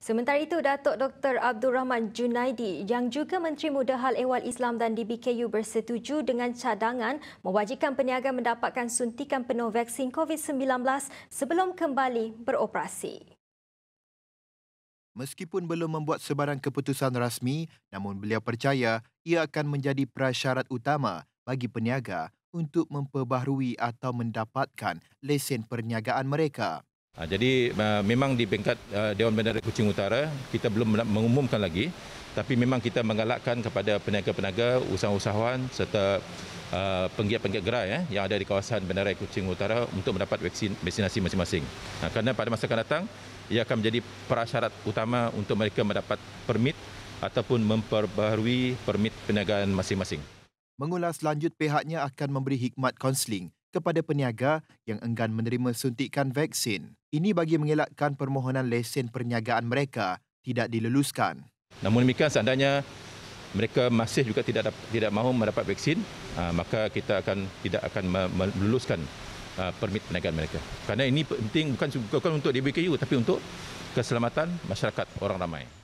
Sementara itu, Datuk Dr. Abdul Rahman Junaidi yang juga Menteri Muda Hal Ehwal Islam dan DBKU bersetuju dengan cadangan mewajibkan peniaga mendapatkan suntikan penuh vaksin COVID-19 sebelum kembali beroperasi. Meskipun belum membuat sebarang keputusan rasmi, namun beliau percaya ia akan menjadi prasyarat utama bagi peniaga untuk memperbaharui atau mendapatkan lesen perniagaan mereka. Ha, jadi memang di peringkat uh, Dewan Bandara Kuching Utara kita belum mengumumkan lagi tapi memang kita menggalakkan kepada peniaga-peniaga, usahawan-usahawan serta uh, penggiat-penggiat gerai eh, yang ada di kawasan Bandara Kuching Utara untuk mendapat vaksin vaksinasi masing-masing. Ha, kerana pada masa akan datang ia akan menjadi prasyarat utama untuk mereka mendapat permit ataupun memperbaharui permit peniagaan masing-masing. Mengulas lanjut pihaknya akan memberi hikmat konseling kepada peniaga yang enggan menerima suntikan vaksin. Ini bagi mengelakkan permohonan lesen perniagaan mereka tidak diluluskan. Namun demikian seandainya mereka masih juga tidak tidak mahu mendapat vaksin, ah, maka kita akan tidak akan meluluskan ah, permit perniagaan mereka. Karena ini penting bukan untuk DBKU tapi untuk keselamatan masyarakat orang ramai.